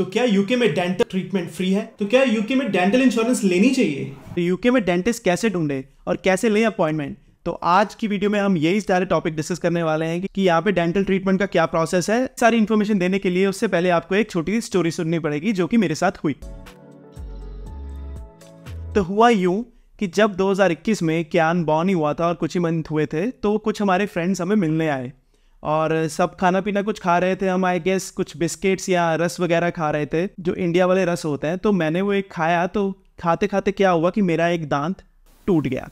तो क्या यूके में डेंटल ट्रीटमेंट फ्री है तो क्या यूके में डेंटल इंश्योरेंस लेनी चाहिए तो यूके में डेंटिस्ट कैसे ढूंढे और कैसे लें अपॉइंटमेंट तो आज की वीडियो में हम यही सारे टॉपिक डिस्कस करने वाले हैं कि यहाँ पे डेंटल ट्रीटमेंट का क्या प्रोसेस है सारी इन्फॉर्मेशन देने के लिए उससे पहले आपको एक छोटी सी स्टोरी सुननी पड़ेगी जो कि मेरे साथ हुई तो हुआ यूं कि जब 2021 में क्या बॉर्न ही हुआ था और कुछ ही मंथ हुए थे तो कुछ हमारे फ्रेंड्स हमें मिलने आए और सब खाना पीना कुछ खा रहे थे हम आई गेस कुछ बिस्किट्स या रस वगैरह खा रहे थे जो इंडिया वाले रस होते हैं तो मैंने वो एक खाया तो खाते खाते क्या हुआ कि मेरा एक दांत टूट गया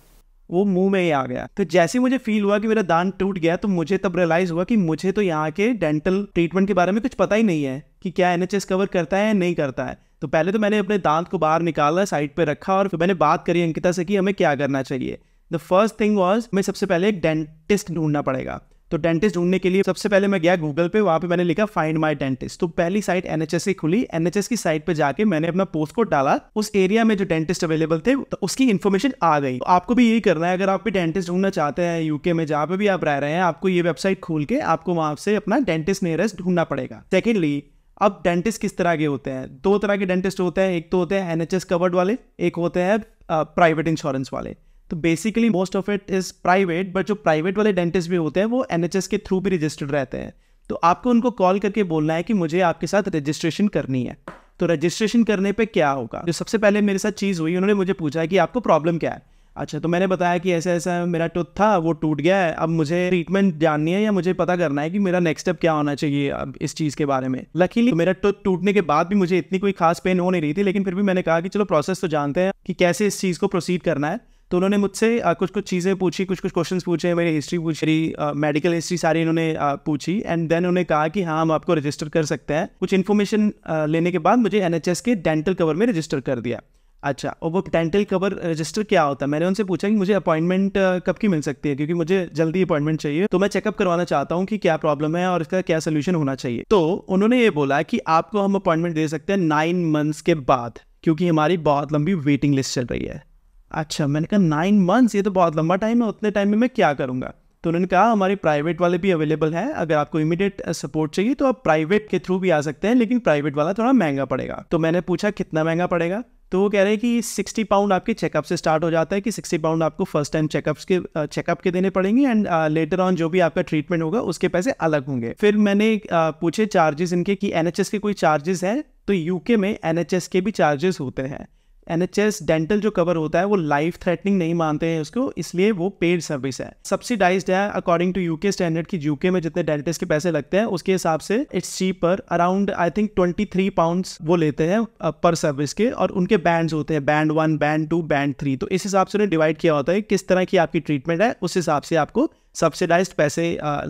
वो मुंह में ही आ गया तो जैसे ही मुझे फील हुआ कि मेरा दांत टूट गया तो मुझे तब रियलाइज़ हुआ कि मुझे तो यहाँ के डेंटल ट्रीटमेंट के बारे में कुछ पता ही नहीं है कि क्या एन कवर करता है या नहीं करता है तो पहले तो मैंने अपने दांत को बाहर निकाला साइड पर रखा और फिर मैंने बात करी अंकिता से कि हमें क्या करना चाहिए द फर्स्ट थिंग वॉज हमें सबसे पहले एक डेंटिस्ट ढूंढना पड़ेगा तो डेंटिस्ट ढूंढने के लिए सबसे पहले मैं गया गूगल पे वहाँ पे मैंने लिखा फाइंड माय डेंटिस्ट तो पहली साइट एनएचएस की खुली एनएचएस की साइट पे जाके मैंने अपना पोस्ट कोड डाला उस एरिया में जो डेंटिस्ट अवेलेबल थे तो उसकी इन्फॉर्मेशन आ गई तो आपको भी यही करना है अगर आप भी डेंटिस्ट ढूंढना चाहते हैं यूके में जहाँ पे भी आप रह रहे हैं आपको ये वेबसाइट खोल के आपको वहाँ से अपना डेंटिस्ट नियरेस्ट ढूंढना पड़ेगा सेकेंडली अब डेंटिस्ट किस तरह के होते हैं दो तरह के डेंटिस्ट होते हैं एक तो होते हैं एनएचएस कवर्ड वाले एक होते हैं प्राइवेट इंश्योरेंस वाले तो basically most of it is private but जो प्राइवेट वाले डेंटिस्ट भी होते हैं वो एन के थ्रू भी रजिस्टर्ड रहते हैं तो आपको उनको कॉल करके बोलना है कि मुझे आपके साथ रजिस्ट्रेशन करनी है तो रजिस्ट्रेशन करने पे क्या होगा जो सबसे पहले मेरे साथ चीज़ हुई उन्होंने मुझे पूछा कि आपको प्रॉब्लम क्या है अच्छा तो मैंने बताया कि ऐसा ऐसा मेरा टूथ था वो टूट गया है अब मुझे ट्रीटमेंट जाननी है या मुझे पता करना है कि मेरा नेक्स्ट स्टेप क्या होना चाहिए अब इस चीज़ के बारे में लकीली तो मेरा टूथ टूटने के बाद भी मुझे इतनी कोई खास पेन हो नहीं रही थी लेकिन फिर भी मैंने कहा कि चलो प्रोसेस तो जानते हैं कि कैसे इस चीज़ को प्रोसीड करना है तो उन्होंने मुझसे कुछ कुछ चीज़ें पूछी कुछ कुछ क्वेश्चंस पूछे मेरी हिस्ट्री पूछ रही मेडिकल हिस्ट्री सारी इन्होंने पूछी एंड देन उन्होंने कहा कि हाँ हम आपको रजिस्टर कर सकते हैं कुछ इन्फॉर्मेशन लेने के बाद मुझे एन के डेंटल कवर में रजिस्टर कर दिया अच्छा और वो डेंटल कवर रजिस्टर क्या होता है मैंने उनसे पूछा कि मुझे अपॉइंटमेंट कब की मिल सकती है क्योंकि मुझे जल्दी अपॉइंटमेंट चाहिए तो मैं चेकअप करवाना चाहता हूँ कि क्या प्रॉब्लम है और इसका क्या सोल्यूशन होना चाहिए तो उन्होंने ये बोला कि आपको हम अपॉइंटमेंट दे सकते हैं नाइन मंथ्स के बाद क्योंकि हमारी बहुत लंबी वेटिंग लिस्ट चल रही है अच्छा मैंने कहा नाइन मंथ्स ये तो बहुत लंबा टाइम है उतने टाइम में मैं क्या करूँगा तो उन्होंने कहा हमारे प्राइवेट वाले भी अवेलेबल हैं अगर आपको इमीडिएट सपोर्ट uh, चाहिए तो आप प्राइवेट के थ्रू भी आ सकते हैं लेकिन प्राइवेट वाला थोड़ा महंगा पड़ेगा तो मैंने पूछा कितना महंगा पड़ेगा तो वो कह रहे हैं कि सिक्सटी पाउंड आपके चेकअप से स्टार्ट हो जाता है कि सिक्सटी पाउंड आपको फर्स्ट टाइम चेकअप के चेकअप uh, के देने पड़ेंगे एंड लेटर ऑन जो भी आपका ट्रीटमेंट होगा उसके पैसे अलग होंगे फिर मैंने uh, पूछे चार्जेस इनके कि एनएचएस के कोई चार्जेस हैं तो यूके में एनएचएस के भी चार्जेस होते हैं एन एच एस डेंटल जो कवर होता है वो लाइफ थ्रेटनिंग नहीं मानते हैं उसको इसलिए वो पेड सर्विस है सब्सिडाइज है अकॉर्डिंग टू यूके स्टैंडर्ड की यूके में जितने डेंटिस्ट के पैसे लगते हैं उसके हिसाब से it's cheaper around I think twenty three pound वो लेते हैं पर uh, सर्विस के और उनके बैंड होते हैं band one band two band three तो इस हिसाब से उन्हें डिवाइड किया होता है किस तरह की आपकी ट्रीटमेंट है उस हिसाब से आपको सब्सिडाइज पैसे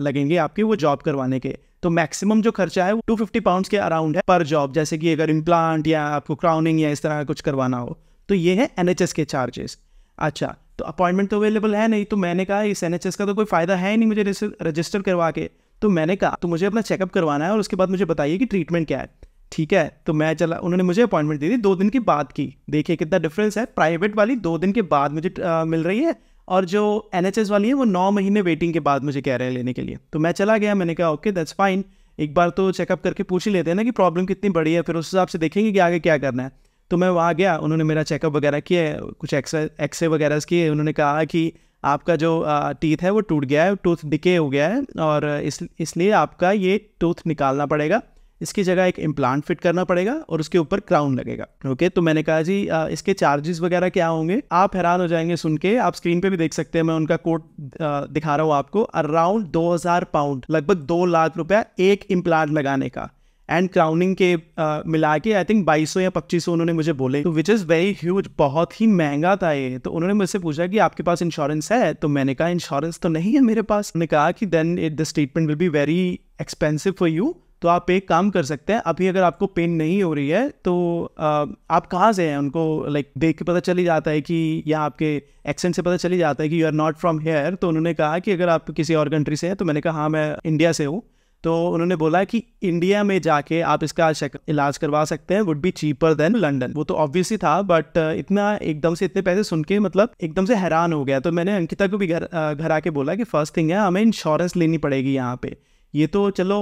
लगेंगे आपके वो जॉब करवाने के तो मैक्सिमम जो खर्चा है वो टू फिफ्टी पाउंड के अराउंड है पर जॉब जैसे कि अगर इम्प्लांट या आपको क्राउनिंग या इस तरह का कुछ करवाना हो तो ये है एन के चार्जेस अच्छा तो अपॉइंटमेंट तो अवेलेबल है नहीं तो मैंने कहा इस एन का तो कोई फ़ायदा है नहीं मुझे रजिस्टर करवा के तो मैंने कहा तो मुझे अपना चेकअप करवाना है और उसके बाद मुझे बताइए कि ट्रीटमेंट क्या है ठीक है तो मैं चला उन्होंने मुझे अपॉइंटमेंट दे दी दो दिन के बाद की देखिए कितना डिफरेंस है प्राइवेट वाली दो दिन के बाद मुझे आ, मिल रही है और जो एन वाली है वो नौ महीने वेटिंग के बाद मुझे कह रहे हैं लेने के लिए तो मैं चला गया मैंने कहा ओके दैट्स फाइन एक बार तो चेकअप करके पूछ ही लेते हैं ना कि प्रॉब्लम कितनी बड़ी है फिर उस हिसाब से देखेंगे कि आगे क्या करना है तो मैं वहाँ गया उन्होंने मेरा चेकअप वगैरह किया कुछ एक्स एक्सरे वगैरह किए उन्होंने कहा कि आपका जो टीथ है वो टूट गया है टूथ डिके हो गया है और इस इसलिए आपका ये टूथ निकालना पड़ेगा इसकी जगह एक इम्प्लांट फिट करना पड़ेगा और उसके ऊपर क्राउन लगेगा ओके तो मैंने कहा जी आ, इसके चार्जेस वगैरह क्या होंगे आप हैरान हो जाएंगे सुन के आप स्क्रीन पे भी देख सकते हैं मैं उनका कोट दिखा रहा हूँ आपको अराउंड दो हजार पाउंड लगभग दो लाख रुपया एक इम्प्लांट लगाने का एंड क्राउनिंग के आ, मिला के आई थिंक बाईस या पच्चीस उन्होंने मुझे बोले तो विच इज़ वेरी ह्यूज बहुत ही महंगा था ये तो उन्होंने मुझसे पूछा कि आपके पास इंश्योरेंस है तो मैंने कहा इंश्योरेंस तो नहीं है मेरे पास उन्होंने कहा कि then it this treatment will be very expensive for you तो आप एक काम कर सकते हैं अभी अगर आपको पेन नहीं हो रही है तो आप कहाँ से हैं उनको लाइक देख के पता चली जाता है कि या आपके एक्सेंट से पता चली जाता है कि you are not from here तो उन्होंने कहा कि अगर आप किसी और कंट्री से हैं तो मैंने कहा हाँ मैं इंडिया से हूँ तो उन्होंने बोला कि इंडिया में जाके आप इसका इलाज करवा सकते हैं would be cheaper than London वो तो ऑब्वियसली था बट इतना एकदम से इतने पैसे सुन के मतलब एकदम से हैरान हो गया तो मैंने अंकिता को भी घर घर आके बोला कि फर्स्ट थिंग है हमें इंश्योरेंस लेनी पड़ेगी यहाँ पे ये तो चलो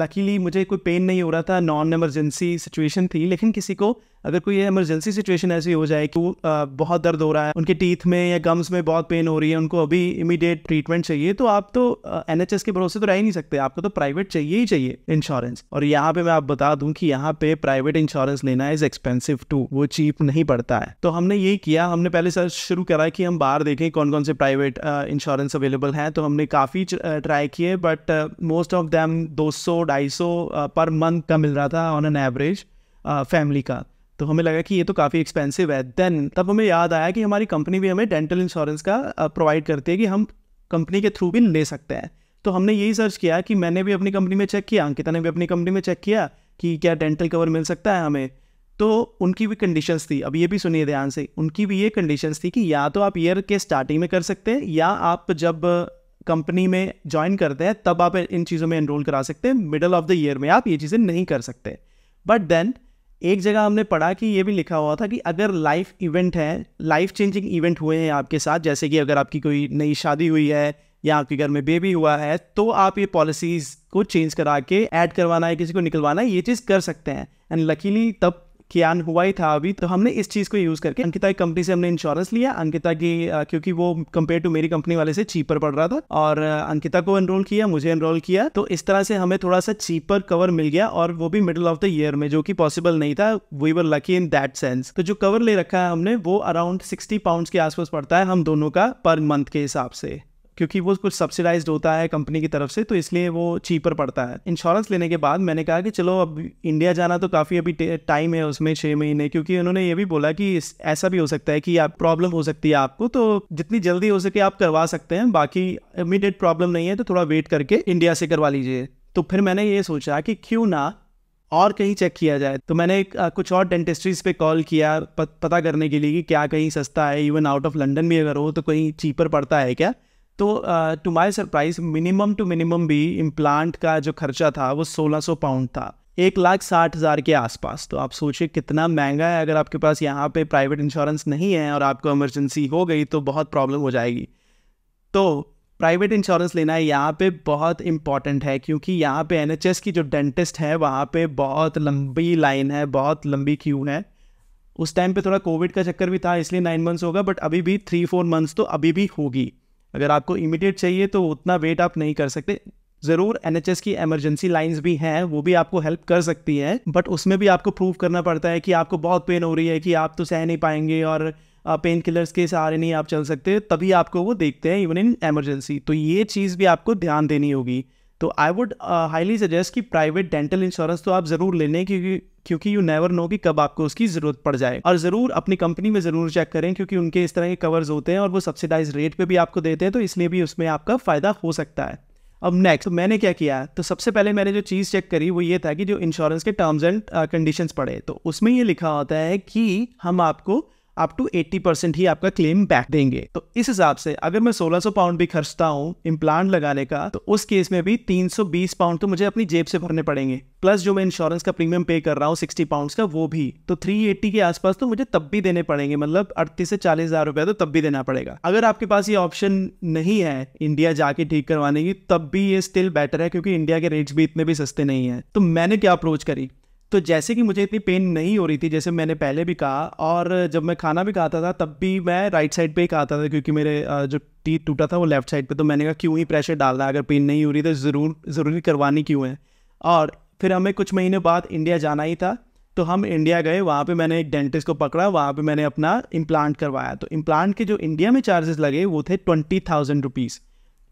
लकीली मुझे कोई पेन नहीं हो रहा था नॉन एमरजेंसी सिचुएशन थी लेकिन किसी को अगर कोई एमरजेंसी सिचुएशन ऐसी हो जाए कि वो बहुत दर्द हो रहा है उनके टीथ में या गम्स में बहुत पेन हो रही है उनको अभी इमीडिएट ट्रीटमेंट चाहिए तो आप तो एन के भरोसे तो रह नहीं सकते आपको तो प्राइवेट चाहिए ही चाहिए इंश्योरेंस और यहाँ पे मैं आप बता दूँ कि यहाँ पे प्राइवेट इंश्योरेंस लेना इज एक्सपेंसिव टू वो चीप नहीं पड़ता है तो हमने यही किया हमने पहले सर्च शुरू करा कि हम बाहर देखें कौन कौन से प्राइवेट इंश्योरेंस अवेलेबल हैं तो हमने काफ़ी ट्राई किए बट मोस्ट ऑफ दैम ढाई सौ पर मंथ का मिल रहा था ऑन एन एवरेज फैमिली का तो हमें लगा कि ये तो काफ़ी एक्सपेंसिव है देन तब हमें याद आया कि हमारी कंपनी भी हमें डेंटल इंश्योरेंस का प्रोवाइड करती है कि हम कंपनी के थ्रू भी ले सकते हैं तो हमने यही सर्च किया कि मैंने भी अपनी कंपनी में चेक किया अंकिता ने भी अपनी कंपनी में चेक किया कि क्या डेंटल कवर मिल सकता है हमें तो उनकी भी कंडीशंस थी अब ये भी सुनिए ध्यान से उनकी भी ये कंडीशंस थी कि या तो आप ईयर के स्टार्टिंग में कर सकते हैं या आप जब कंपनी में ज्वाइन करते हैं तब आप इन चीज़ों में एनरोल करा सकते हैं मिडल ऑफ द ईयर में आप ये चीज़ें नहीं कर सकते बट देन एक जगह हमने पढ़ा कि ये भी लिखा हुआ था कि अगर लाइफ इवेंट है लाइफ चेंजिंग इवेंट हुए हैं आपके साथ जैसे कि अगर आपकी कोई नई शादी हुई है या आपके घर में बेबी हुआ है तो आप ये पॉलिसीज़ को चेंज करा के ऐड करवाना है किसी को निकलवाना है ये चीज़ कर सकते हैं एंड लकीली तब कियान हुआ ही था अभी तो हमने इस चीज़ को यूज़ करके अंकिता की कंपनी से हमने इंश्योरेंस लिया अंकिता की क्योंकि वो कंपेयर टू मेरी कंपनी वाले से चीपर पड़ रहा था और अंकिता को एनरोल किया मुझे एनरोल किया तो इस तरह से हमें थोड़ा सा चीपर कवर मिल गया और वो भी मिडिल ऑफ द ईयर में जो कि पॉसिबल नहीं था we were lucky in that sense तो जो कवर ले रखा है हमने वो अराउंड सिक्सटी पाउंड के आसपास पड़ता है हम दोनों का पर मंथ के हिसाब से क्योंकि वो कुछ सब्सिडाइज होता है कंपनी की तरफ से तो इसलिए वो चीपर पड़ता है इंश्योरेंस लेने के बाद मैंने कहा कि चलो अब इंडिया जाना तो काफ़ी अभी टाइम है उसमें छः महीने क्योंकि उन्होंने ये भी बोला कि ऐसा भी हो सकता है कि आप प्रॉब्लम हो सकती है आपको तो जितनी जल्दी हो सके आप करवा सकते हैं बाकी इमीडिएट प्रॉब्लम नहीं है तो थोड़ा वेट करके इंडिया से करवा लीजिए तो फिर मैंने ये सोचा कि क्यों ना और कहीं चेक किया जाए तो मैंने कुछ और डेंटिस्ट्रीज पे कॉल किया पता करने के लिए कि क्या कहीं सस्ता है इवन आउट ऑफ लंडन भी अगर हो तो कहीं चीपर पड़ता है क्या तो to my surprise minimum to minimum भी इम्प्लांट का जो खर्चा था वो 1600 पाउंड था एक लाख साठ हज़ार के आसपास तो आप सोचिए कितना महंगा है अगर आपके पास यहाँ पे प्राइवेट इंश्योरेंस नहीं है और आपको इमरजेंसी हो गई तो बहुत प्रॉब्लम हो जाएगी तो प्राइवेट इंश्योरेंस लेना है यहाँ पे बहुत इंपॉर्टेंट है क्योंकि यहाँ पे एनएचएस की जो डेंटिस्ट है वहाँ पे बहुत लंबी लाइन है बहुत लंबी क्यू है उस टाइम पे थोड़ा कोविड का चक्कर भी था इसलिए नाइन मंथ्स होगा बट अभी भी थ्री फोर मंथ्स तो अभी भी होगी अगर आपको इमिडिएट चाहिए तो उतना वेट आप नहीं कर सकते ज़रूर एन की एमरजेंसी लाइन्स भी हैं वो भी आपको हेल्प कर सकती है बट उसमें भी आपको प्रूव करना पड़ता है कि आपको बहुत पेन हो रही है कि आप तो सह नहीं पाएंगे और पेन किलर्स के सहारे नहीं आप चल सकते तभी आपको वो देखते हैं इवन इन एमरजेंसी तो ये चीज़ भी आपको ध्यान देनी होगी तो आई वुड हाईली सजेस्ट कि प्राइवेट डेंटल इंश्योरेंस तो आप ज़रूर ले लें क्योंकि क्योंकि यू नेवर नो कि कब आपको उसकी ज़रूरत पड़ जाए और ज़रूर अपनी कंपनी में ज़रूर चेक करें क्योंकि उनके इस तरह के कवर्स होते हैं और वो सब्सिडाइज रेट पे भी आपको देते हैं तो इसलिए भी उसमें आपका फ़ायदा हो सकता है अब नेक्स्ट तो मैंने क्या किया तो सबसे पहले मैंने जो चीज़ चेक करी वो ये था कि जो इंश्योरेंस के टर्म्स एंड कंडीशंस पड़े तो उसमें ये लिखा होता है कि हम आपको अप टू 80 परसेंट ही आपका क्लेम बैक देंगे तो इस हिसाब से अगर मैं 1600 पाउंड भी खर्चता हूँ इम्प्लांट लगाने का तो उस केस में भी 320 पाउंड तो मुझे अपनी जेब से भरने पड़ेंगे प्लस जो मैं इंश्योरेंस का प्रीमियम पे कर रहा हूँ सिक्सटी पाउंड का वो भी तो थ्री एट्टी के आसपास तो मुझे तब भी देने पड़ेंगे मतलब अड़तीस से चालीस हजार रुपया तो तब भी देना पड़ेगा अगर आपके पास ये ऑप्शन नहीं है इंडिया जाके ठीक करवाने की तब भी ये स्टिल बेटर है क्योंकि इंडिया के रेट्स भी इतने भी सस्ते नहीं है तो मैंने क्या अप्रोच करी तो जैसे कि मुझे इतनी पेन नहीं हो रही थी जैसे मैंने पहले भी कहा और जब मैं खाना भी खाता था तब भी मैं राइट साइड पे ही खाता था क्योंकि मेरे जो टीथ टूटा था वो लेफ्ट साइड पे तो मैंने कहा क्यों ही प्रेशर डालना अगर पेन नहीं हो रही तो ज़रूर ज़रूरी करवानी क्यों है और फिर हमें कुछ महीने बाद इंडिया जाना ही था तो हम इंडिया गए वहाँ पर मैंने एक डेंटिस्ट को पकड़ा वहाँ पर मैंने अपना इम्प्लांट करवाया तो इम्प्लांट के जो इंडिया में चार्जेस लगे वो थे twenty thousand rupees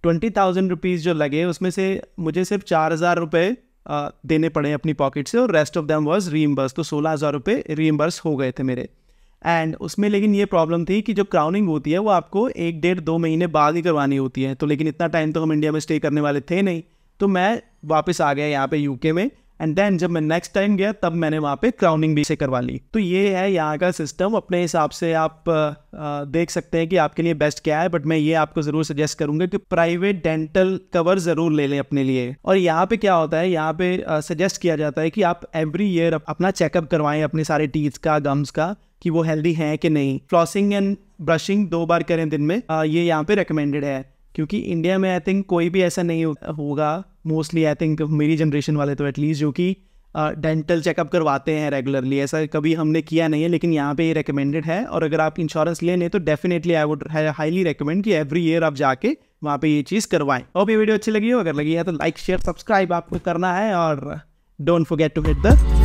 twenty thousand rupees जो लगे उसमें से मुझे सिर्फ चार हज़ार रुपये देने पड़े अपनी पॉकेट से और rest of them was embers तो सोलह हज़ार रुपये रीएम्बर्स हो गए थे मेरे एंड उसमें लेकिन ये प्रॉब्लम थी कि जो क्राउनिंग होती है वो आपको एक डेढ़ दो महीने बाद ही करवानी होती है तो लेकिन इतना टाइम तो हम इंडिया में स्टे करने वाले थे नहीं तो मैं वापस आ गया यहाँ पे यूके में एंड देन जब मैं नेक्स्ट टाइम गया तब मैंने वहाँ पे क्राउनिंग भी से करवा ली तो ये है यहाँ का सिस्टम अपने हिसाब से आप आ, देख सकते हैं कि आपके लिए बेस्ट क्या है बट मैं ये आपको ज़रूर सजेस्ट करूंगा कि प्राइवेट डेंटल कवर ज़रूर ले लें अपने लिए और यहाँ पे क्या होता है यहाँ पे सजेस्ट किया जाता है कि आप एवरी ईयर अपना चेकअप करवाएं अपने सारे टीथ का गम्स का कि वो हेल्दी है कि नहीं फ्लॉसिंग एंड ब्रशिंग दो बार करें दिन में आ, ये यहाँ पे रिकमेंडेड है क्योंकि इंडिया में आई थिंक कोई भी ऐसा नहीं होगा मोस्टली आई थिंक मेरी जनरेशन वाले तो एटलीस्ट जो कि डेंटल चेकअप करवाते हैं रेगुलरली ऐसा कभी हमने किया नहीं है लेकिन यहाँ पे ये रिकमेंडेड है और अगर आप इंश्योरेंस ले लें तो definitely I would highly recommend कि एवरी ईयर आप जाके वहाँ पे ये चीज़ करवाएं और ये वीडियो अच्छी लगी हो अगर लगी है तो लाइक शेयर सब्सक्राइब आपको करना है और don't forget to hit the